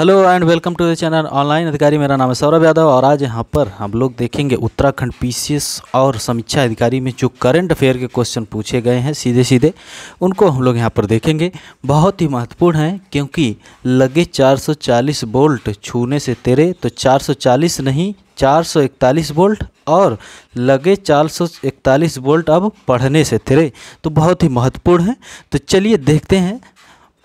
hello and welcome to the channel online Adhikari मेरा नाम है सौरभ यादव और आज यहाँ पर हम लोग देखेंगे उत्तराखंड पीसीएस और समीक्षा अधिकारी में जो करंट अफेयर के क्वेश्चन पूछे गए हैं सीधे सीधे उनको हम लोग यहाँ पर देखेंगे बहुत ही महत्वपूर्ण है क्योंकि लगे 440 बोल्ट छूने से तेरे तो 440 नहीं 441 वोल्ट और लगे 441 वोल्ट अब पढ़ने से तेरे तो बहुत ही महत्वपूर्ण है तो चलिए देखते हैं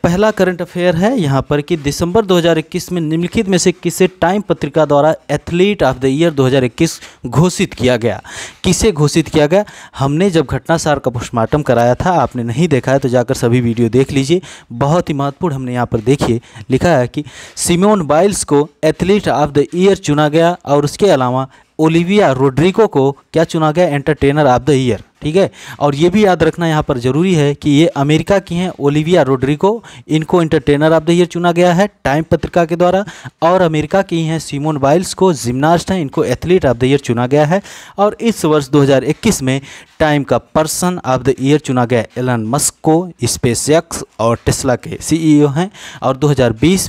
पहला करंट अफेयर है यहाँ पर कि दिसंबर 2021 में निम्नलिखित में से किसे टाइम पत्रिका द्वारा एथलीट ऑफ द ईयर 2021 घोषित किया गया किसे घोषित किया गया हमने जब घटनासार का पोस्टमार्टम कराया था आपने नहीं देखा है तो जाकर सभी वीडियो देख लीजिए बहुत ही महत्वपूर्ण हमने यहाँ पर देखिए लिखा है कि सिमोन बाइल्स को एथलीट ऑफ द ईयर चुना गया और उसके अलावा ओलिविया रोड्रिको को क्या चुना गया एंटरटेनर ऑफ द ईयर ठीक है और ये भी याद रखना यहाँ पर ज़रूरी है कि ये अमेरिका की हैं ओलिविया रोड्रिको इनको इंटरटेनर ऑफ द ईयर चुना गया है टाइम पत्रिका के द्वारा और अमेरिका की हैं सीमोन बाइल्स को जिम्नास्ट हैं इनको एथलीट ऑफ द ईयर चुना गया है और इस वर्ष 2021 में टाइम का पर्सन ऑफ द ईयर चुना गया एलन मस्क को स्पेस और टेस्ला के सी e हैं और दो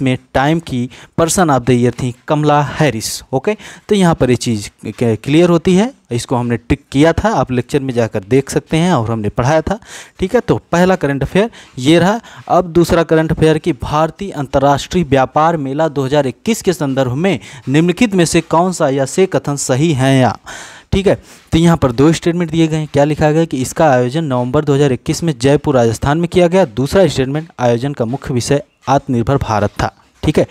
में टाइम की पर्सन ऑफ द ईयर थी कमला हैरिस ओके तो यहाँ पर ये चीज़ क्लियर होती है इसको हमने टिक किया था आप लेक्चर में जाकर देख सकते हैं और हमने पढ़ाया था ठीक है तो पहला करंट अफेयर ये रहा अब दूसरा करंट अफेयर कि भारतीय अंतर्राष्ट्रीय व्यापार मेला 2021 के संदर्भ में निम्नलिखित में से कौन सा या से कथन सही है या ठीक है तो यहाँ पर दो स्टेटमेंट दिए गए हैं क्या लिखा गया कि इसका आयोजन नवंबर 2021 में जयपुर राजस्थान में किया गया दूसरा स्टेटमेंट आयोजन का मुख्य विषय आत्मनिर्भर भारत था ठीक है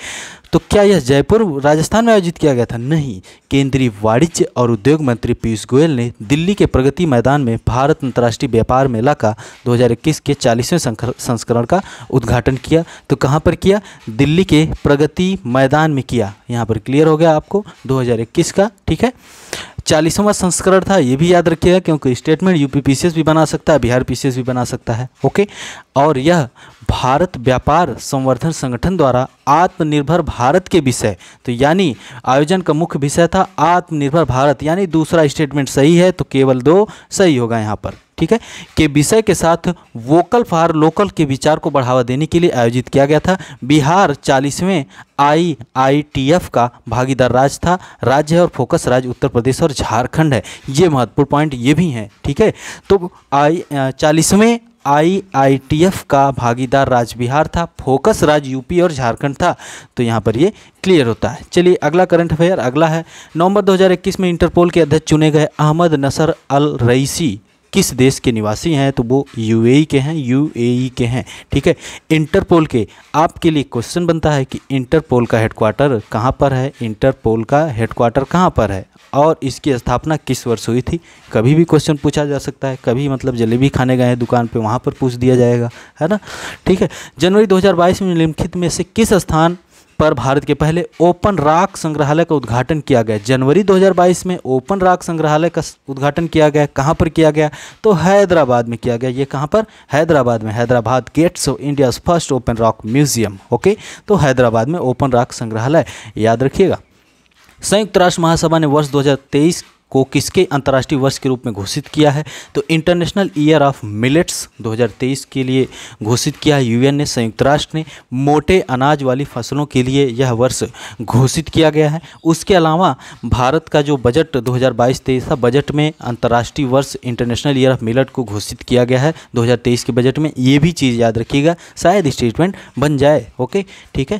तो क्या यह जयपुर राजस्थान में आयोजित किया गया था नहीं केंद्रीय वाणिज्य और उद्योग मंत्री पीयूष गोयल ने दिल्ली के प्रगति मैदान में भारत अंतर्राष्ट्रीय व्यापार मेला का 2021 के 40वें संस्करण का उद्घाटन किया तो कहाँ पर किया दिल्ली के प्रगति मैदान में किया यहाँ पर क्लियर हो गया आपको 2021 का ठीक है चालीसवां संस्करण था ये भी याद रखिएगा क्योंकि स्टेटमेंट यूपी पीसीएस भी बना सकता है बिहार पीसीएस भी बना सकता है ओके और यह भारत व्यापार संवर्धन संगठन द्वारा आत्मनिर्भर भारत के विषय तो यानी आयोजन का मुख्य विषय था आत्मनिर्भर भारत यानी दूसरा स्टेटमेंट सही है तो केवल दो सही होगा यहाँ पर ठीक है के विषय के साथ वोकल फॉर लोकल के विचार को बढ़ावा देने के लिए आयोजित किया गया था बिहार चालीसवें आई आई टी एफ का भागीदार राज्य था राज्य है और फोकस राज्य उत्तर प्रदेश और झारखंड है ये महत्वपूर्ण पॉइंट ये भी हैं ठीक है तो आई चालीसवें आई आई टी एफ का भागीदार राज्य बिहार था फोकस राज्य यूपी और झारखंड था तो यहाँ पर ये क्लियर होता है चलिए अगला करंट अफेयर अगला है नवंबर 2021 में इंटरपोल के अध्यक्ष चुने गए अहमद नसर अल रईसी किस देश के निवासी हैं तो वो यूएई के हैं यूएई के हैं ठीक है इंटरपोल के आपके लिए क्वेश्चन बनता है कि इंटरपोल का हेडक्वार्टर कहाँ पर है इंटरपोल का हेडक्वार्टर कहाँ पर है और इसकी स्थापना किस वर्ष हुई थी कभी भी क्वेश्चन पूछा जा सकता है कभी मतलब जलेबी खाने गए हैं दुकान पे वहाँ पर पूछ दिया जाएगा है ना ठीक है जनवरी 2022 में निम्नलिखित में से किस स्थान पर भारत के पहले ओपन राक संग्रहालय का उद्घाटन किया गया जनवरी 2022 में ओपन राक संग्रहालय का उद्घाटन किया गया कहाँ पर किया गया तो हैदराबाद में किया गया ये कहाँ पर हैदराबाद में Hyderabad gates of India first open rock museum okay तो हैदराबाद में ओपन राक संग्रहालय याद रखिएगा संयुक्त राष्ट्र महासभा ने वर्ष दो को किसके अंतर्राष्ट्रीय वर्ष के रूप में घोषित किया है तो इंटरनेशनल ईयर ऑफ मिलेट्स 2023 के लिए घोषित किया है यूएन ने संयुक्त राष्ट्र ने मोटे अनाज वाली फसलों के लिए यह वर्ष घोषित किया गया है उसके अलावा भारत का जो बजट 2022 हज़ार था बजट में अंतर्राष्ट्रीय वर्ष इंटरनेशनल ईयर ऑफ मिलेट को घोषित किया गया है दो के बजट में ये भी चीज़ याद रखिएगा शायद स्टेटमेंट बन जाए ओके ठीक है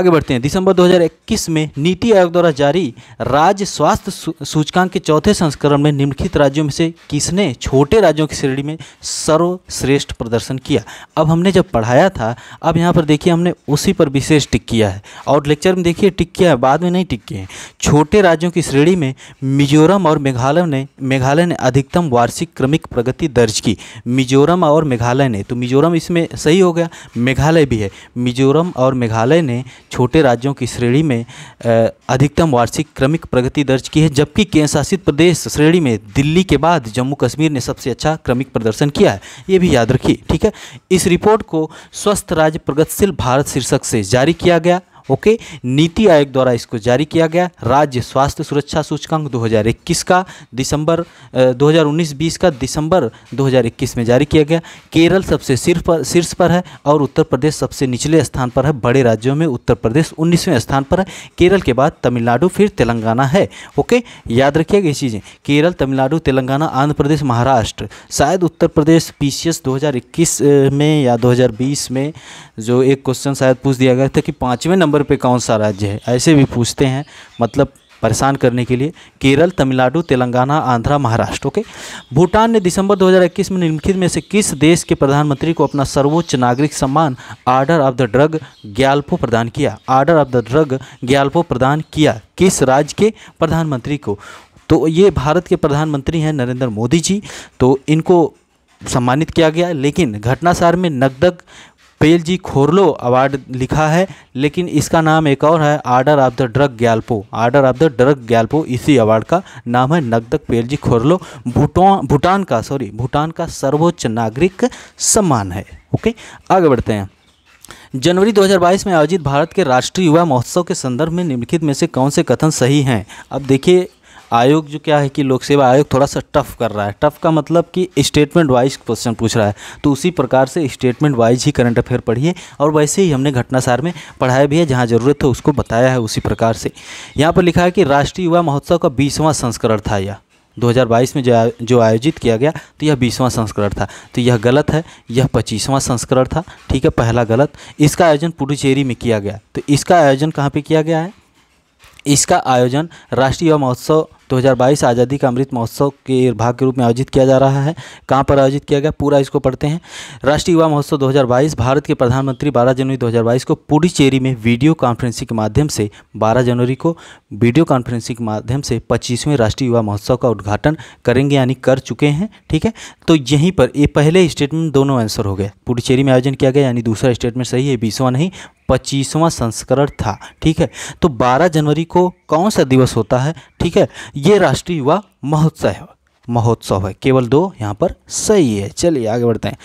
आगे बढ़ते हैं दिसंबर 2021 में नीति आयोग द्वारा जारी राज्य स्वास्थ्य सूचकांक के चौथे संस्करण में निम्नलिखित राज्यों में से किसने छोटे राज्यों की श्रेणी में सर्वश्रेष्ठ प्रदर्शन किया अब हमने जब पढ़ाया था अब यहाँ पर देखिए हमने उसी पर विशेष टिक किया है और लेक्चर में देखिए टिक किया है बाद में नहीं टिक किए हैं छोटे राज्यों की श्रेणी में मिजोरम और मेघालय ने मेघालय ने अधिकतम वार्षिक क्रमिक प्रगति दर्ज की मिजोरम और मेघालय ने तो मिजोरम इसमें सही हो गया मेघालय भी है मिजोरम और मेघालय ने छोटे राज्यों की श्रेणी में अधिकतम वार्षिक क्रमिक प्रगति दर्ज की है जबकि केंद्र शासित प्रदेश श्रेणी में दिल्ली के बाद जम्मू कश्मीर ने सबसे अच्छा क्रमिक प्रदर्शन किया है ये भी याद रखिए ठीक है इस रिपोर्ट को स्वस्थ राज्य प्रगतिशील भारत शीर्षक से जारी किया गया ओके नीति आयोग द्वारा इसको जारी किया गया राज्य स्वास्थ्य सुरक्षा सूचकांक 2021 का दिसंबर 2019-20 का दिसंबर 2021 में जारी किया गया केरल सबसे शीर्ष पर शीर्ष पर है और उत्तर प्रदेश सबसे निचले स्थान पर है बड़े राज्यों में उत्तर प्रदेश उन्नीसवें स्थान पर है केरल के बाद तमिलनाडु फिर तेलंगाना है ओके याद रखिएगा ये चीज़ें केरल तमिलनाडु तेलंगाना आंध्र प्रदेश महाराष्ट्र शायद उत्तर प्रदेश पी सी 2021 में या 2020 में जो एक क्वेश्चन शायद पूछ दिया गया था कि पाँचवें नंबर नंबर पे कौन सा राज्य है ऐसे भी पूछते हैं मतलब परेशान करने के लिए केरल तमिलनाडु तेलंगाना आंध्रा महाराष्ट्र ओके भूटान ने दिसंबर 2021 में निम्नलिखित में से किस देश के प्रधानमंत्री को अपना सर्वोच्च नागरिक सम्मान order of the Druk Gyalpo प्रदान किया order of the Druk Gyalpo प्रदान किया किस राज्य के प्रधानमंत्री को तो ये भारत के प्रधानमंत्री हैं नरेंद्र मोदी जी तो इनको सम्मानित किया गया लेकिन घटनासार में नगदग पेल जी खोरलो अवार्ड लिखा है लेकिन इसका नाम एक और है order of the Druk Gyalpo order of the Druk Gyalpo इसी अवार्ड का नाम है नगदक पेल जी खोरलो भूटान भूटान का सॉरी भूटान का सर्वोच्च नागरिक सम्मान है ओके आगे बढ़ते हैं जनवरी 2022 में आयोजित भारत के राष्ट्रीय युवा महोत्सव के संदर्भ में निम्नलिखित में से कौन से कथन सही हैं अब देखिए आयोग जो क्या है कि लोक सेवा आयोग थोड़ा सा टफ कर रहा है टफ का मतलब कि स्टेटमेंट वाइज क्वेश्चन पूछ रहा है तो उसी प्रकार से स्टेटमेंट वाइज ही करंट अफेयर पढ़िए और वैसे ही हमने घटनासार में पढ़ाया भी है जहाँ ज़रूरत हो उसको बताया है उसी प्रकार से यहाँ पर लिखा है कि राष्ट्रीय युवा महोत्सव का बीसवां संस्करण था यह 2022 में जो जो आयोजित किया गया तो यह 20वां संस्करण था तो यह गलत है यह 25वां संस्करण था ठीक है पहला गलत इसका आयोजन पुडुचेरी में किया गया तो इसका आयोजन कहाँ पे किया गया है इसका आयोजन राष्ट्रीय महोत्सव 2022 आज़ादी का अमृत महोत्सव के भाग के रूप में आयोजित किया जा रहा है कहाँ पर आयोजित किया गया पूरा इसको पढ़ते हैं राष्ट्रीय युवा महोत्सव 2022 भारत के प्रधानमंत्री 12 जनवरी 2022 को पुडुचेरी में वीडियो कॉन्फ्रेंसिंग के माध्यम से 12 जनवरी को वीडियो कॉन्फ्रेंसिंग के माध्यम से पच्चीसवें राष्ट्रीय युवा महोत्सव का उद्घाटन करेंगे यानी कर चुके हैं ठीक है तो यहीं पर ये पहले स्टेटमेंट दोनों आंसर हो गए पुडुचेरी में आयोजन किया गया यानी दूसरा स्टेटमेंट सही है बीसवा नहीं पच्चीसवां संस्करण था ठीक है तो 12 जनवरी को कौन सा दिवस होता है ठीक है ये राष्ट्रीय युवा महोत्सव है महोत्सव है केवल दो यहाँ पर सही है चलिए आगे बढ़ते हैं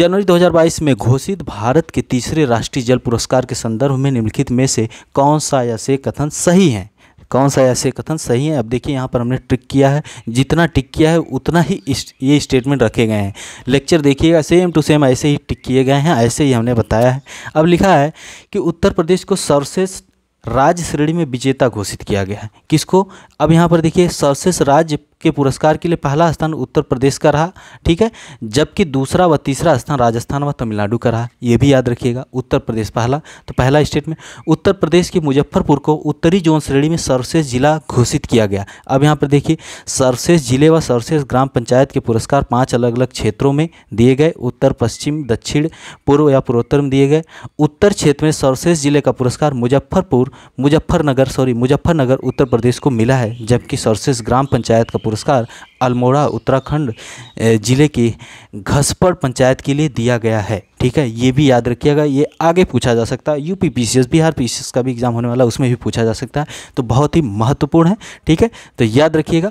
जनवरी 2022 में घोषित भारत के तीसरे राष्ट्रीय जल पुरस्कार के संदर्भ में निम्नलिखित में से कौन सा या से कथन सही है कौन सा ऐसे कथन सही है अब देखिए यहाँ पर हमने टिक किया है जितना टिक किया है उतना ही ये स्टेटमेंट रखे गए हैं लेक्चर देखिएगा सेम टू सेम ऐसे ही टिक किए गए हैं ऐसे ही हमने बताया है अब लिखा है कि उत्तर प्रदेश को सर्वश्रेष्ठ राज्य श्रेणी में विजेता घोषित किया गया है किसको अब यहाँ पर देखिए सर्वश्रेष्ठ राज्य के पुरस्कार के लिए पहला स्थान उत्तर प्रदेश का रहा ठीक है जबकि दूसरा व तीसरा स्थान राजस्थान व तमिलनाडु का रहा यह भी याद रखिएगा उत्तर प्रदेश पहला तो पहला स्टेट में उत्तर प्रदेश के मुजफ्फरपुर को उत्तरी जोन श्रेणी में सर्वश्रेष्ठ जिला घोषित किया गया अब यहाँ पर देखिए सर्वश्रेष्ठ जिले व सर्वश्रेष्ठ ग्राम पंचायत के पुरस्कार पाँच अलग अलग क्षेत्रों में दिए गए उत्तर पश्चिम दक्षिण पूर्व या पूर्वोत्तर में दिए गए उत्तर क्षेत्र में सर्वश्रेष्ठ जिले का पुरस्कार मुजफ्फरपुर मुजफ्फरनगर सॉरी मुजफ्फरनगर उत्तर प्रदेश को मिला है जबकि सर्वश्रेष्ठ ग्राम पंचायत का पुरस्कार अल्मोड़ा उत्तराखंड ज़िले की घसपड़ पंचायत के लिए दिया गया है ठीक है ये भी याद रखिएगा ये आगे पूछा जा सकता है यूपी पी बिहार पी का भी एग्ज़ाम होने वाला है उसमें भी पूछा जा सकता है तो बहुत ही महत्वपूर्ण है ठीक है तो याद रखिएगा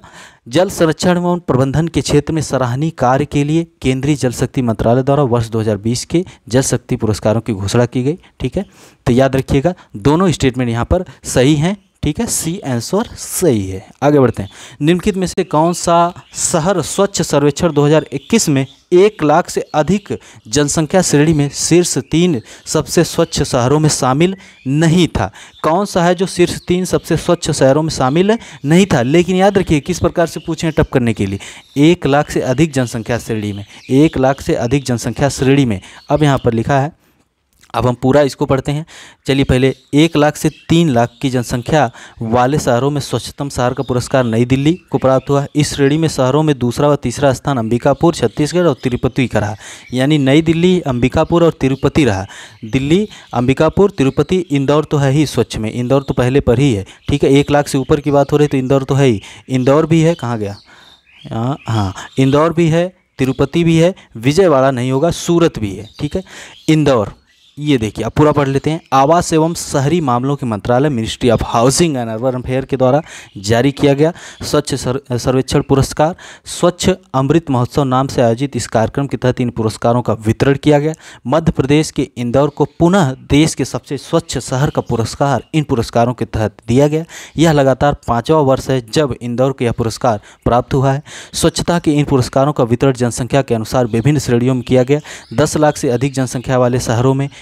जल संरक्षण एवं प्रबंधन के क्षेत्र में सराहनीय कार्य के लिए केंद्रीय जल शक्ति मंत्रालय द्वारा वर्ष 2020 के जल शक्ति पुरस्कारों की घोषणा की गई ठीक है तो याद रखिएगा दोनों स्टेटमेंट यहाँ पर सही हैं ठीक है सी आंसर सही है आगे बढ़ते हैं निम्नलिखित में से कौन सा शहर स्वच्छ सर्वेक्षण 2021 में एक लाख से अधिक जनसंख्या श्रेणी में शीर्ष तीन सबसे स्वच्छ शहरों में शामिल नहीं था कौन सा है जो शीर्ष तीन सबसे स्वच्छ शहरों में शामिल नहीं था लेकिन याद रखिए किस प्रकार से पूछें टप करने के लिए एक लाख से अधिक जनसंख्या श्रेणी में एक लाख से अधिक जनसंख्या श्रेणी में अब यहाँ पर लिखा है अब हम पूरा इसको पढ़ते हैं चलिए पहले एक लाख से तीन लाख की जनसंख्या वाले शहरों में स्वच्छतम शहर का पुरस्कार नई दिल्ली को प्राप्त हुआ इस श्रेणी में शहरों में दूसरा व तीसरा स्थान अंबिकापुर छत्तीसगढ़ और तिरुपति का रहा यानी नई दिल्ली अंबिकापुर और तिरुपति रहा दिल्ली अंबिकापुर तिरुपति इंदौर तो है ही स्वच्छ में इंदौर तो पहले पर ही है ठीक है एक लाख से ऊपर की बात हो रही तो इंदौर तो है ही इंदौर भी है कहाँ गया हाँ इंदौर भी है तिरुपति भी है विजयवाड़ा नहीं होगा सूरत भी है ठीक है इंदौर ये देखिए आप पूरा पढ़ लेते हैं आवास एवं शहरी मामलों के मंत्रालय ministry of housing and urban affair के द्वारा जारी किया गया स्वच्छ सर्वेक्षण पुरस्कार स्वच्छ अमृत महोत्सव नाम से आयोजित इस कार्यक्रम के तहत इन पुरस्कारों का वितरण किया गया मध्य प्रदेश के इंदौर को पुनः देश के सबसे स्वच्छ शहर का पुरस्कार इन पुरस्कारों के तहत दिया गया यह लगातार पाँचवा वर्ष है जब इंदौर को यह पुरस्कार प्राप्त हुआ है स्वच्छता के इन पुरस्कारों का वितरण जनसंख्या के अनुसार विभिन्न श्रेणियों में किया गया दस लाख से अधिक जनसंख्या वाले शहरों में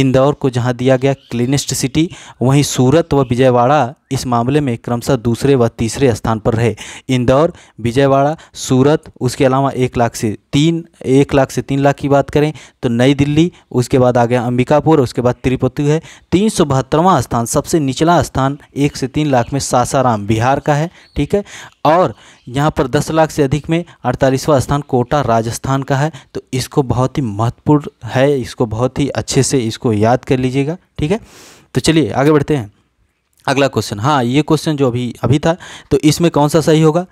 इंदौर को जहां दिया गया क्लीनेस्ट सिटी वहीं सूरत व विजयवाड़ा इस मामले में क्रमशः दूसरे व तीसरे स्थान पर रहे इंदौर विजयवाड़ा सूरत उसके अलावा एक लाख से तीन एक लाख से तीन लाख की बात करें तो नई दिल्ली उसके बाद आ गया अंबिकापुर उसके बाद तिरुपति है तीन सौ बहत्तरवाँ स्थान सबसे निचला स्थान एक से तीन लाख में सासाराम बिहार का है ठीक है और यहाँ पर दस लाख से अधिक में अड़तालीसवां स्थान कोटा राजस्थान का है तो इसको बहुत ही महत्वपूर्ण है इसको बहुत ही अच्छे से इसको इसको याद कर लीजिएगा ठीक है तो चलिए आगे बढ़ते हैं अगला क्वेश्चन हाँ ये क्वेश्चन जो अभी अभी था तो इसमें कौन सा सही होगा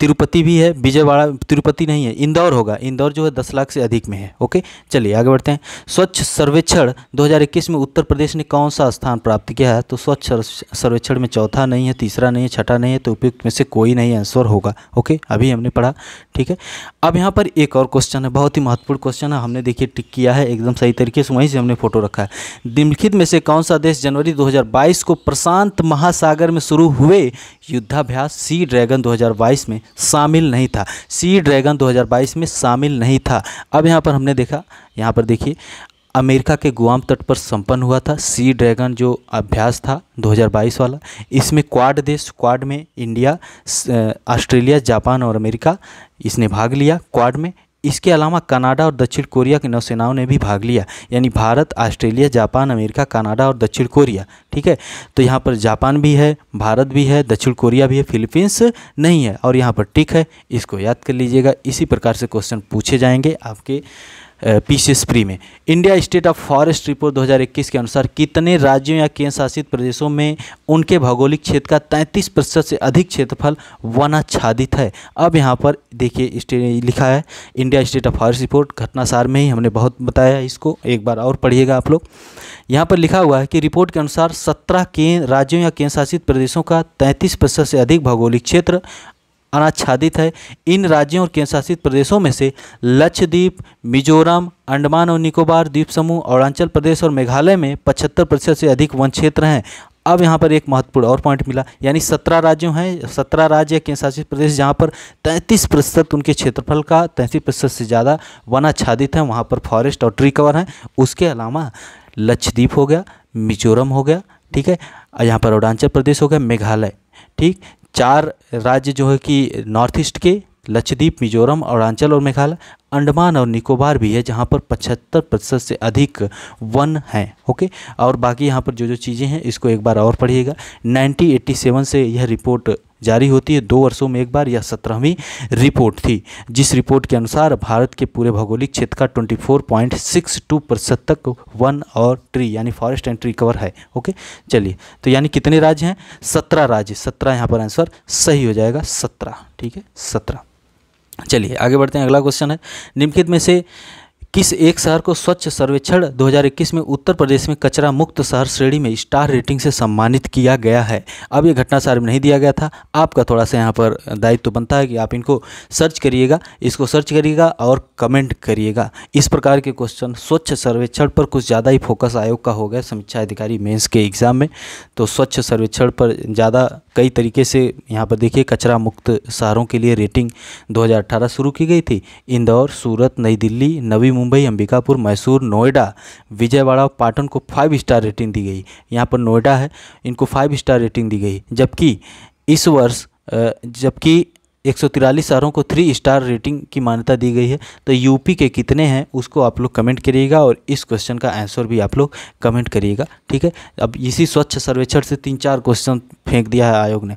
तिरुपति भी है विजयवाड़ा तिरुपति नहीं है इंदौर होगा इंदौर जो है दस लाख से अधिक में है ओके चलिए आगे बढ़ते हैं स्वच्छ सर्वेक्षण 2021 में उत्तर प्रदेश ने कौन सा स्थान प्राप्त किया है तो स्वच्छ सर्वेक्षण में चौथा नहीं है तीसरा नहीं है छठा नहीं है तो उपयुक्त में से कोई नहीं आंसर होगा ओके अभी हमने पढ़ा ठीक है अब यहाँ पर एक और क्वेश्चन है बहुत ही महत्वपूर्ण क्वेश्चन है हमने देखिए टिक किया है एकदम सही तरीके से वहीं से हमने फोटो रखा है निम्नलिखित में से कौन सा देश जनवरी दो को प्रशांत महासागर में शुरू हुए युद्धाभ्यास सी ड्रैगन दो में शामिल नहीं था सी ड्रैगन 2022 में शामिल नहीं था अब यहाँ पर हमने देखा यहाँ पर देखिए अमेरिका के गुआम तट पर संपन्न हुआ था सी ड्रैगन जो अभ्यास था 2022 वाला इसमें क्वाड देश क्वाड में इंडिया ऑस्ट्रेलिया जापान और अमेरिका इसने भाग लिया क्वाड में इसके अलावा कनाडा और दक्षिण कोरिया की नौसेनाओं ने भी भाग लिया यानी Bharat Australia Japan America Canada और दक्षिण कोरिया ठीक है तो यहाँ पर जापान भी है भारत भी है दक्षिण कोरिया भी है फिलीपींस नहीं है और यहाँ पर टिक है इसको याद कर लीजिएगा इसी प्रकार से क्वेश्चन पूछे जाएंगे आपके पीसेस प्री में India state of forest report 2021 के अनुसार कितने राज्यों या केंद्र शासित प्रदेशों में उनके भौगोलिक क्षेत्र का 33 प्रतिशत से अधिक क्षेत्रफल वनाच्छादित है अब यहाँ पर देखिए लिखा है India state of forest report घटनासार में ही हमने बहुत बताया इसको एक बार और पढ़िएगा आप लोग यहाँ पर लिखा हुआ है कि रिपोर्ट के अनुसार सत्रह राज्यों या केंद्र शासित प्रदेशों का तैंतीस प्रतिशत से अधिक भौगोलिक क्षेत्र अनाच्छादित है इन राज्यों और केंद्रशासित प्रदेशों में से लक्षद्वीप मिजोरम अंडमान और निकोबार द्वीप समूह अरुणाचल प्रदेश और मेघालय में पचहत्तर प्रतिशत से अधिक वन क्षेत्र हैं अब यहाँ पर एक महत्वपूर्ण और पॉइंट मिला यानी सत्रह राज्यों हैं सत्रह राज्य केंद्रशासित प्रदेश जहाँ पर तैंतीस प्रतिशत उनके क्षेत्रफल का तैंतीस प्रतिशत से ज़्यादा वन आच्छादित है वहाँ पर फॉरेस्ट और ट्री कवर हैं उसके अलावा लक्षद्वीप हो गया मिजोरम हो गया ठीक है यहाँ पर अरुणाचल प्रदेश हो गया मेघालय ठीक चार राज्य जो है कि नॉर्थ ईस्ट के लक्षद्वीप मिजोरम अरुणाचल और मेघालय अंडमान और निकोबार भी है जहाँ पर पचहत्तर प्रतिशत से अधिक वन हैं ओके और बाकी यहाँ पर जो जो चीज़ें हैं इसको एक बार और पढ़िएगा 1987 से यह रिपोर्ट जारी होती है दो वर्षों में एक बार यह सत्रहवीं रिपोर्ट थी जिस रिपोर्ट के अनुसार भारत के पूरे भौगोलिक क्षेत्र का 24.62 प्रतिशत तक वन और ट्री यानी फॉरेस्ट एंड ट्री कवर है ओके चलिए तो यानी कितने राज्य हैं सत्रह राज्य सत्रह यहाँ पर आंसर सही हो जाएगा सत्रह ठीक है सत्रह चलिए आगे बढ़ते हैं अगला क्वेश्चन है निम्नलिखित में से किस एक शहर को स्वच्छ सर्वेक्षण 2021 में उत्तर प्रदेश में कचरा मुक्त शहर श्रेणी में स्टार रेटिंग से सम्मानित किया गया है अब ये घटना सार में नहीं दिया गया था आपका थोड़ा सा यहाँ पर दायित्व तो बनता है कि आप इनको सर्च करिएगा इसको सर्च करिएगा और कमेंट करिएगा इस प्रकार के क्वेश्चन स्वच्छ सर्वेक्षण पर कुछ ज़्यादा ही फोकस आयोग का हो गया समीक्षा अधिकारी मेन्स के एग्ज़ाम में तो स्वच्छ सर्वेक्षण पर ज़्यादा कई तरीके से यहाँ पर देखिए कचरा मुक्त शहरों के लिए रेटिंग 2018 शुरू की गई थी इंदौर सूरत नई दिल्ली नवी मुंबई अंबिकापुर मैसूर नोएडा विजयवाड़ा और पाटन को फाइव स्टार रेटिंग दी गई यहाँ पर नोएडा है इनको फाइव स्टार रेटिंग दी गई जबकि इस वर्ष जबकि एक शहरों को थ्री स्टार रेटिंग की मान्यता दी गई है तो यूपी के कितने हैं उसको आप लोग कमेंट करिएगा और इस क्वेश्चन का आंसर भी आप लोग कमेंट करिएगा ठीक है अब इसी स्वच्छ सर्वेक्षण से तीन चार क्वेश्चन फेंक दिया है आयोग ने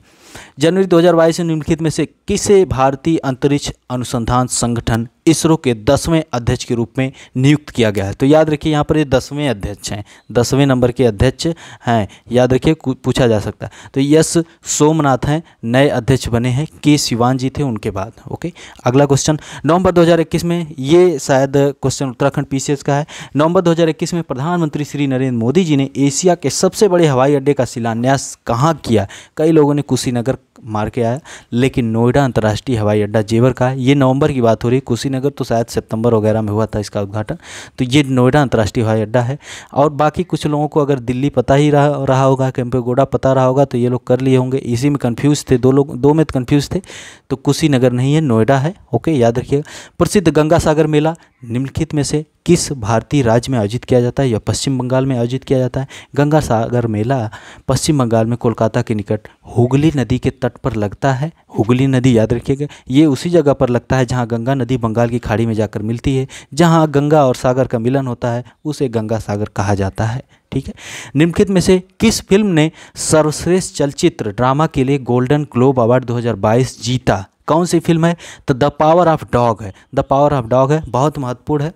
जनवरी 2022 में निम्नलिखित में से किसे भारतीय अंतरिक्ष अनुसंधान संगठन इसरो के दसवें अध्यक्ष के रूप में नियुक्त किया गया है तो याद रखिए यहाँ पर ये दसवें अध्यक्ष हैं दसवें नंबर के अध्यक्ष हैं याद रखिए पूछा जा सकता है तो यस सोमनाथ हैं नए अध्यक्ष बने हैं के सिवान जी थे उनके बाद ओके अगला क्वेश्चन नवंबर 2021 में ये शायद क्वेश्चन उत्तराखंड पी का है नवंबर दो में प्रधानमंत्री श्री नरेंद्र मोदी जी ने एशिया के सबसे बड़े हवाई अड्डे का शिलान्यास कहाँ किया कई लोगों ने कुशीनगर agar मार के आया लेकिन नोएडा अंतर्राष्ट्रीय हवाई अड्डा जेवर का है ये नवंबर की बात हो रही है कुशीनगर तो शायद सितंबर वगैरह में हुआ था इसका उद्घाटन तो ये नोएडा अंतर्राष्ट्रीय हवाई अड्डा है और बाकी कुछ लोगों को अगर दिल्ली पता ही रहा रहा होगा कैंपेगोडा पता रहा होगा तो ये लोग कर लिए होंगे इसी में कन्फ्यूज़ थे दो लोग दो में कन्फ्यूज़ तो थे तो कुशीनगर नहीं है नोएडा है ओके याद रखिएगा प्रसिद्ध गंगा सागर मेला निम्नलिखित में से किस भारतीय राज्य में आयोजित किया जाता है या पश्चिम बंगाल में आयोजित किया जाता है गंगा सागर मेला पश्चिम बंगाल में कोलकाता के निकट हुगली नदी के तट तट पर लगता है हुगली नदी याद रखिएगा ये उसी जगह पर लगता है जहाँ गंगा नदी बंगाल की खाड़ी में जाकर मिलती है जहाँ गंगा और सागर का मिलन होता है उसे गंगा सागर कहा जाता है ठीक है निम्नलिखित में से किस फिल्म ने सर्वश्रेष्ठ चलचित्र ड्रामा के लिए गोल्डन ग्लोब अवार्ड 2022 जीता कौन सी फिल्म है तो द पावर ऑफ डॉग है द पावर ऑफ डॉग है बहुत महत्वपूर्ण है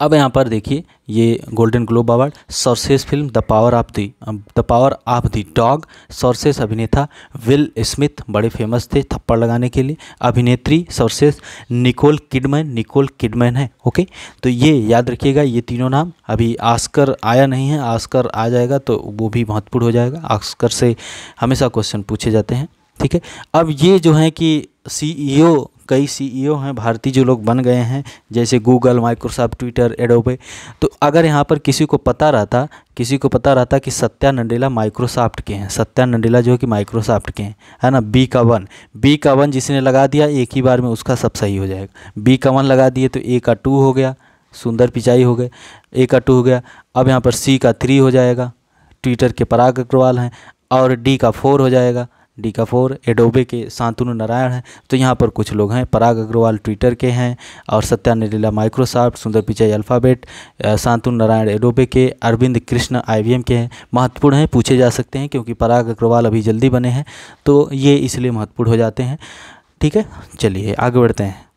अब यहाँ पर देखिए ये golden globe award sources film the power of the the power of the dog sources अभिनेता विल स्मिथ बड़े फेमस थे थप्पड़ लगाने के लिए अभिनेत्री sources Nicole Kidman Nicole Kidman है ओके तो ये याद रखिएगा ये तीनों नाम अभी आस्कर आया नहीं है आस्कर आ जाएगा तो वो भी महत्वपूर्ण हो जाएगा आस्कर से हमेशा क्वेश्चन पूछे जाते हैं ठीक है अब ये जो है कि सी कई सीईओ e हैं भारतीय जो लोग बन गए हैं जैसे गूगल माइक्रोसॉफ्ट ट्विटर एडोबे तो अगर यहाँ पर किसी को पता रहता किसी को पता रहता कि सत्या नंडेला माइक्रोसॉफ्ट के हैं सत्या नंडेला जो कि माइक्रोसॉफ्ट के हैं है ना बी का वन बी का वन जिसने लगा दिया एक ही बार में उसका सब सही हो जाएगा बी का वन लगा दिए तो ए का टू हो गया सुंदर पिचाई हो गए ए का टू हो गया अब यहाँ पर सी का थ्री हो जाएगा ट्विटर के पराग अग्रवाल हैं और डी का फोर हो जाएगा डी का फोर एडोबे के शांतनु नारायण हैं तो यहाँ पर कुछ लोग हैं पराग अग्रवाल ट्विटर के हैं और Satya Microsoft Sundar Pichai Alphabet Shantanu Narayan Adobe के अरविंद कृष्ण आईवीएम के हैं महत्वपूर्ण हैं पूछे जा सकते हैं क्योंकि पराग अग्रवाल अभी जल्दी बने हैं तो ये इसलिए महत्वपूर्ण हो जाते हैं ठीक है चलिए आगे बढ़ते हैं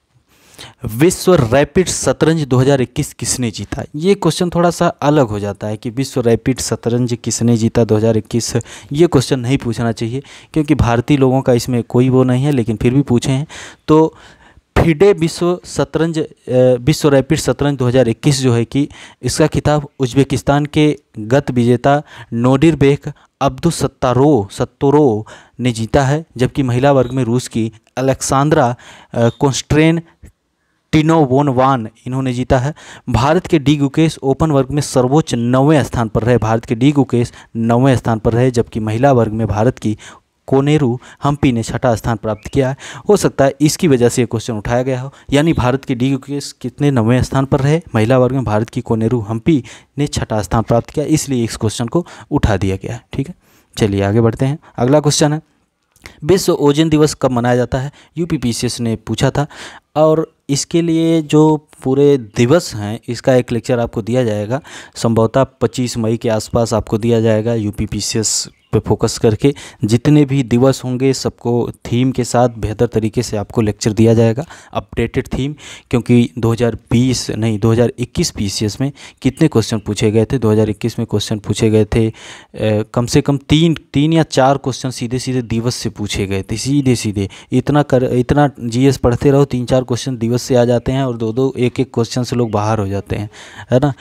विश्व रैपिड शतरंज 2021 किसने जीता ये क्वेश्चन थोड़ा सा अलग हो जाता है कि विश्व रैपिड शतरंज किसने जीता 2021 ये क्वेश्चन नहीं पूछना चाहिए क्योंकि भारतीय लोगों का इसमें कोई वो नहीं है लेकिन फिर भी पूछे हैं तो फिडे विश्व शतरंज विश्व रैपिड शतरंज 2021 जो है कि इसका खिताब उज्बेकिस्तान के गत विजेता नोडिर बेख अब्दुल सत्तारो सत्तोरो ने जीता है जबकि महिला वर्ग में रूस की अलेक्सांद्रा कॉन्स्ट्रेन टिनो वोन वान इन्होंने जीता है भारत के डी गुकेश ओपन वर्ग में सर्वोच्च नौवें स्थान पर रहे भारत के डी गुकेश नौवें स्थान पर रहे जबकि महिला वर्ग में भारत की कोनेरू हम्पी ने छठा स्थान प्राप्त किया है हो सकता है इसकी वजह से ये क्वेश्चन उठाया गया हो यानी भारत के डी गुकेश कितने नवें स्थान पर रहे महिला वर्ग में भारत की कोनेरू हम्पी ने छठा स्थान प्राप्त किया इसलिए इस क्वेश्चन को उठा दिया गया है ठीक है चलिए आगे बढ़ते हैं अगला क्वेश्चन है विश्व ओजन दिवस कब मनाया जाता है यूपीपीसीएस ने पूछा था और इसके लिए जो पूरे दिवस हैं इसका एक लेक्चर आपको दिया जाएगा संभवतः 25 मई के आसपास आपको दिया जाएगा यू पी पे फोकस करके जितने भी दिवस होंगे सबको थीम के साथ बेहतर तरीके से आपको लेक्चर दिया जाएगा अपडेटेड थीम क्योंकि 2020 नहीं 2021 हज़ार में कितने क्वेश्चन पूछे गए थे 2021 में क्वेश्चन पूछे गए थे ए, कम से कम तीन तीन या चार क्वेश्चन सीधे सीधे दिवस से पूछे गए थे सीधे सीधे इतना कर इतना जी पढ़ते रहो तीन चार क्वेश्चन दिवस से आ जाते हैं और दो दो एक एक क्वेश्चन से लोग बाहर हो जाते हैं है ना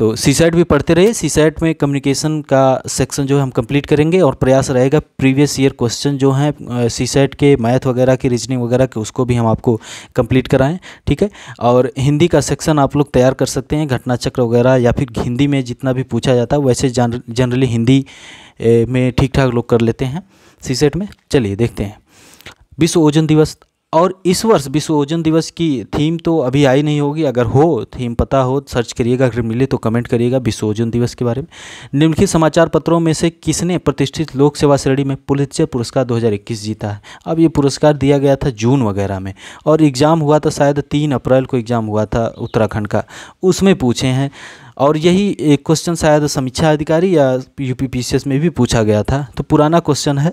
तो सी सैट भी पढ़ते रहिए सी सेट में कम्युनिकेशन का सेक्शन जो है हम कंप्लीट करेंगे और प्रयास रहेगा प्रीवियस ईयर क्वेश्चन जो हैं सी सेट के मैथ वगैरह के रीजनिंग वगैरह के उसको भी हम आपको कंप्लीट कराएं ठीक है और हिंदी का सेक्शन आप लोग तैयार कर सकते हैं घटना चक्र वगैरह या फिर हिंदी में जितना भी पूछा जाता है वैसे जनरली हिंदी में ठीक ठाक लोग कर लेते हैं सी सेट में चलिए देखते हैं विश्व ओजन दिवस और इस वर्ष विश्व ओजन दिवस की थीम तो अभी आई नहीं होगी अगर हो थीम पता हो सर्च करिएगा अगर मिले तो कमेंट करिएगा विश्व ओजन दिवस के बारे में निम्नलिखित समाचार पत्रों में से किसने प्रतिष्ठित लोक सेवा श्रेणी में पुलित्जर पुरस्कार 2021 जीता है अब ये पुरस्कार दिया गया था जून वगैरह में और एग्ज़ाम हुआ था शायद तीन अप्रैल को एग्ज़ाम हुआ था उत्तराखंड का उसमें पूछे हैं और यही एक क्वेश्चन शायद समीक्षा अधिकारी या यू में भी पूछा गया था तो पुराना क्वेश्चन है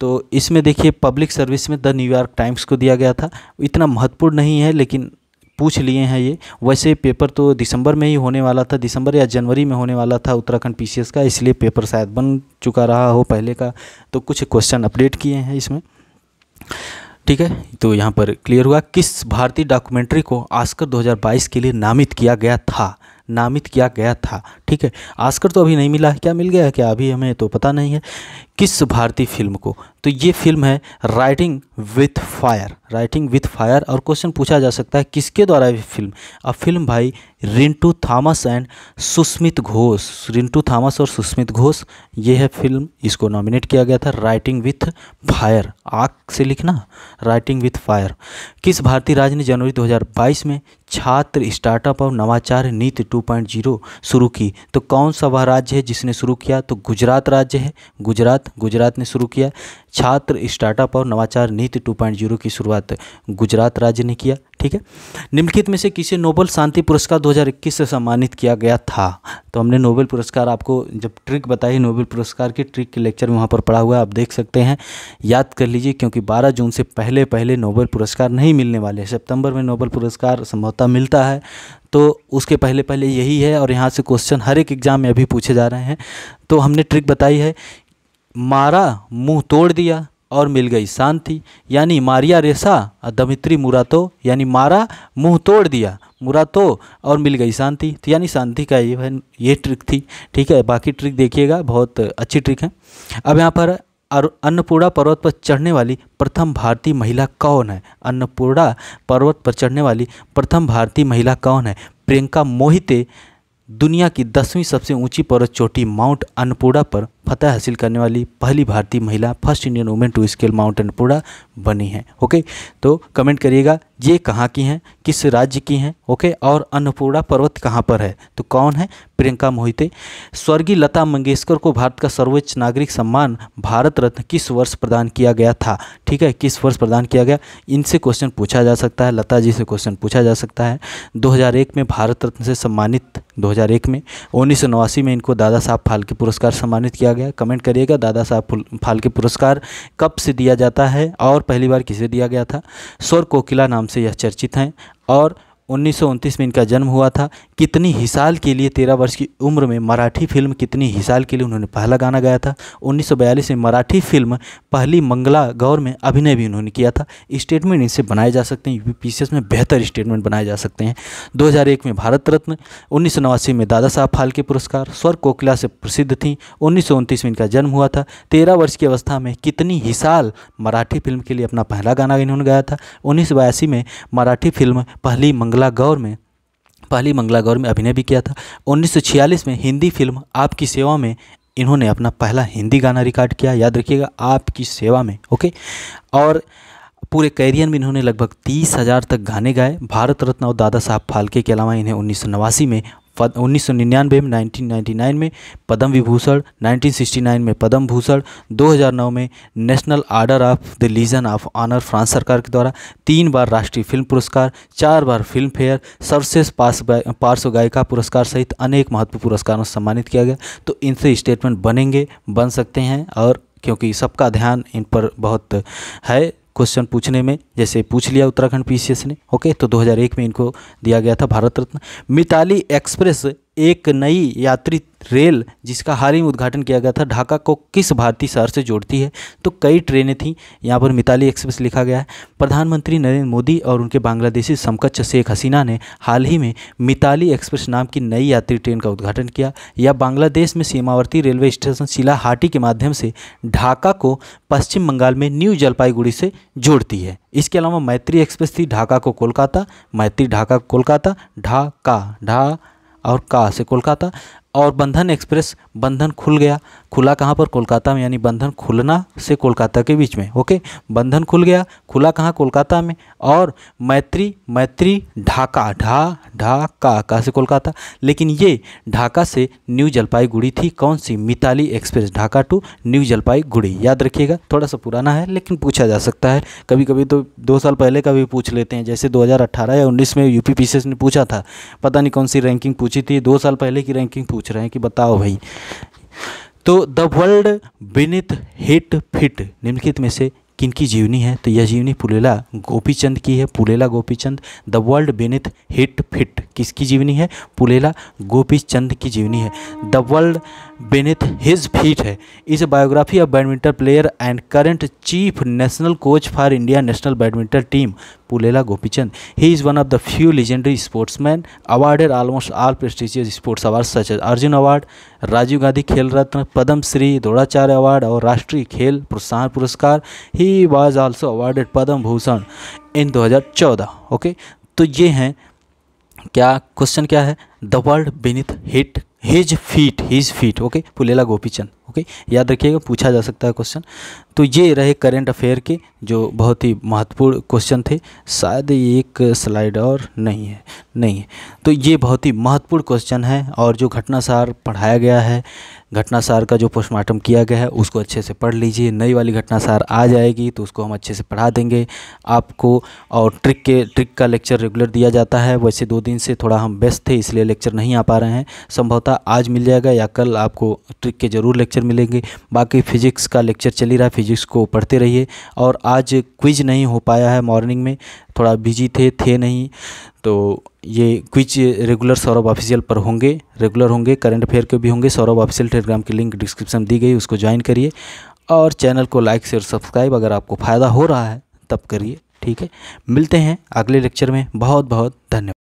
तो इसमें देखिए पब्लिक सर्विस में द न्यूयॉर्क टाइम्स को दिया गया था इतना महत्वपूर्ण नहीं है लेकिन पूछ लिए हैं ये वैसे पेपर तो दिसंबर में ही होने वाला था दिसंबर या जनवरी में होने वाला था उत्तराखंड पीसीएस का इसलिए पेपर शायद बन चुका रहा हो पहले का तो कुछ क्वेश्चन अपडेट किए हैं इसमें ठीक है तो यहाँ पर क्लियर हुआ किस भारतीय डॉक्यूमेंट्री को आस्कर 2022 के लिए नामित किया गया था नामित किया गया था ठीक है आस्कर तो अभी नहीं मिला है क्या मिल गया है क्या अभी हमें तो पता नहीं है किस भारतीय फिल्म को तो ये फिल्म है writing with fire writing with fire और क्वेश्चन पूछा जा सकता है किसके द्वारा ये फिल्म अब फिल्म भाई रिंटू थामस एंड सुस्मित घोष रिंटू थामस और सुस्मित घोष ये है फिल्म इसको नॉमिनेट किया गया था राइटिंग विथ फायर आग से लिखना राइटिंग विथ फायर किस भारतीय राज्य ने जनवरी 2022 में छात्र स्टार्टअप और नवाचार नीति 2.0 शुरू की तो कौन सा वह राज्य है जिसने शुरू किया तो गुजरात राज्य है गुजरात गुजरात ने शुरू किया छात्र स्टार्टअप और नवाचार नीति 2.0 की शुरुआत गुजरात राज्य ने किया ठीक है निम्नलिखित में से किसे नोबल शांति पुरस्कार 2021 से सम्मानित किया गया था तो हमने नोबेल पुरस्कार आपको जब ट्रिक बताई नोबेल पुरस्कार की ट्रिक के लेक्चर में वहाँ पर पढ़ा हुआ है आप देख सकते हैं याद कर लीजिए क्योंकि 12 जून से पहले पहले नोबेल पुरस्कार नहीं मिलने वाले हैं सितंबर में नोबेल पुरस्कार संभवतः मिलता है तो उसके पहले पहले यही है और यहाँ से क्वेश्चन हर एक एग्ज़ाम में अभी पूछे जा रहे हैं तो हमने ट्रिक बताई है मारा मुंह तोड़ दिया और मिल गई शांति यानी मारिया रेसा और दमित्री मुरातो यानी मारा मुंह तोड़ दिया मुरातो और मिल गई शांति तो यानी शांति का ये ये ट्रिक थी ठीक है बाकी ट्रिक देखिएगा बहुत अच्छी ट्रिक है अब यहाँ पर अन्नपूर्णा पर्वत पर चढ़ने वाली प्रथम भारतीय महिला कौन है अन्नपूर्णा पर्वत पर चढ़ने वाली प्रथम भारतीय महिला कौन है प्रियंका मोहिते दुनिया की दसवीं सबसे ऊंची पर्वत चोटी माउंट अन्नपूर्णा पर फतह हासिल करने वाली पहली भारतीय महिला first Indian women to scale mountain पूरा बनी है ओके तो कमेंट करिएगा ये कहाँ की हैं किस राज्य की हैं ओके और अन्नपूर्णा पर्वत कहाँ पर है तो कौन है प्रियंका मोहिते स्वर्गीय लता मंगेशकर को भारत का सर्वोच्च नागरिक सम्मान भारत रत्न किस वर्ष प्रदान किया गया था ठीक है किस वर्ष प्रदान किया गया इनसे क्वेश्चन पूछा जा सकता है लता जी से क्वेश्चन पूछा जा सकता है 2001 में भारत रत्न से सम्मानित 2001 में उन्नीस में इनको दादा साहब फाल्के पुरस्कार सम्मानित किया गया कमेंट करिएगा दादा साहब फाल्के पुरस्कार कब से दिया जाता है और पहली बार किसे दिया गया था स्वर कोकिला नाम से यह चर्चित हैं और उन्नीस में इनका जन्म हुआ था कितनी हिसाल के लिए तेरह वर्ष की उम्र में मराठी फिल्म कितनी हिसाल के लिए उन्होंने पहला गाना गाया था 1942 में मराठी फिल्म पहली मंगला गौर में अभिनय भी उन्होंने किया था स्टेटमेंट इनसे बनाए जा सकते हैं यूपीपीसीएस में बेहतर स्टेटमेंट बनाए जा सकते हैं 2001 में भारत रत्न उन्नीस में दादा साहब फाल्के पुरस्कार स्वर कोकिला से प्रसिद्ध थी उन्नीस में इनका जन्म हुआ था तेरह वर्ष की अवस्था में कितनी हिसाल मराठी फिल्म के लिए अपना पहला गाना इन्होंने गाया था उन्नीस में मराठी फिल्म पहली मंगला मंगला गौर में पहली मंगला गौर में अभिनय भी किया था 1946 में हिंदी फिल्म आपकी सेवा में इन्होंने अपना पहला हिंदी गाना रिकॉर्ड किया याद रखिएगा आपकी सेवा में ओके और पूरे कैरियर में इन्होंने लगभग तीस हज़ार तक गाने गाए भारत रत्न और दादा साहब फाल्के के अलावा इन्हें उन्नीस में उन्नीस सौ निन्यानवे में नाइनटीन नाइन्टी नाइन में Padma Vibhushan nineteen sixty nine में पद्म भूषण दो हज़ार नौ में national order of the legion of honour France सरकार के द्वारा तीन बार राष्ट्रीय फिल्म पुरस्कार चार बार फिल्म फेयर सर्वश्रेष्ठ पार्श्व गायिका पुरस्कार सहित अनेक महत्वपूर्ण पुरस्कारों से सम्मानित किया गया तो इनसे स्टेटमेंट बनेंगे बन सकते हैं और क्योंकि सबका ध्यान इन पर बहुत है क्वेश्चन पूछने में जैसे पूछ लिया उत्तराखंड पीसीएस ने ओके तो 2001 में इनको दिया गया था भारत रत्न मिताली एक्सप्रेस एक नई यात्री रेल जिसका हाल ही में उद्घाटन किया गया था ढाका को किस भारतीय शहर से जोड़ती है तो कई ट्रेनें थीं यहाँ पर मिताली एक्सप्रेस लिखा गया है प्रधानमंत्री नरेंद्र मोदी और उनके बांग्लादेशी समकक्ष शेख हसीना ने हाल ही में मिताली एक्सप्रेस नाम की नई यात्री ट्रेन का उद्घाटन किया यह बांग्लादेश में सीमावर्ती रेलवे स्टेशन शिलाहाटी के माध्यम से ढाका को पश्चिम बंगाल में न्यू जलपाईगुड़ी से जोड़ती है इसके अलावा मैत्री एक्सप्रेस थी ढाका को कोलकाता मैत्री ढाका कोलकाता ढाका ढा और का से कोलकाता और बंधन एक्सप्रेस बंधन खुल गया खुला कहाँ पर कोलकाता में यानी बंधन खुलना से कोलकाता के बीच में ओके बंधन खुल गया खुला कहाँ कोलकाता में और मैत्री मैत्री ढाका ढा ढाका कहाँ से कोलकाता लेकिन ये ढाका से न्यू जलपाईगुड़ी थी कौन सी Mitali express Dhaka to new Jalpaiguri याद रखिएगा थोड़ा सा पुराना है लेकिन पूछा जा सकता है कभी कभी तो दो साल पहले का भी पूछ लेते हैं जैसे दो या उन्नीस में यूपी पीसीएस ने पूछा था पता नहीं कौन सी रैंकिंग पूछी थी दो साल पहले की रैंकिंग पूछ रहे हैं कि बताओ भाई तो the world beneath his feet निम्नलिखित में से किन की जीवनी है तो यह जीवनी पुलेला गोपीचंद की है Pullela Gopichand the world beneath his feet किसकी जीवनी है पुलेला गोपीचंद की जीवनी है the world beneath his feet है is biography of badminton player and current chief national coach for India national badminton team Pullela Gopichand he is one of the few legendary sportsman awarded almost all prestigious sports award such as Arjuna award Rajiv Gandhi Khel Ratna Padma Shri Dronacharya award और राष्ट्रीय खेल Protsahan Puraskar he was also awarded Padma Bhushan in दो हजार चौदह okay तो ये हैं क्या क्वेश्चन क्या है the world beneath his his feet his feet okay Pullela Gopichand okay याद रखिएगा पूछा जा सकता है क्वेश्चन तो ये रहे करेंट अफेयर के जो बहुत ही महत्वपूर्ण क्वेश्चन थे शायद एक स्लाइड और नहीं है नहीं है तो ये बहुत ही महत्वपूर्ण क्वेश्चन है और जो घटनासार पढ़ाया गया है घटनासार का जो पोस्टमार्टम किया गया है उसको अच्छे से पढ़ लीजिए नई वाली घटनासार आ जाएगी तो उसको हम अच्छे से पढ़ा देंगे आपको और ट्रिक के ट्रिक का लेक्चर रेगुलर दिया जाता है वैसे दो दिन से थोड़ा हम व्यस्त थे इसलिए लेक्चर नहीं आ पा रहे हैं संभवतः आज मिल जाएगा या कल आपको ट्रिक के ज़रूर लेक्चर लेक्चर मिलेंगे बाकी फिजिक्स का लेक्चर चल ही रहा है फिजिक्स को पढ़ते रहिए और आज क्विज नहीं हो पाया है मॉर्निंग में थोड़ा बिजी थे थे नहीं तो ये क्विज रेगुलर सौरभ ऑफिशियल पर होंगे रेगुलर होंगे करंट अफेयर के भी होंगे सौरभ ऑफिशियल टेलीग्राम की लिंक डिस्क्रिप्शन दी गई उसको ज्वाइन करिए और चैनल को लाइक शेयर सब्सक्राइब अगर आपको फ़ायदा हो रहा है तब करिए ठीक है मिलते हैं अगले लेक्चर में बहुत बहुत धन्यवाद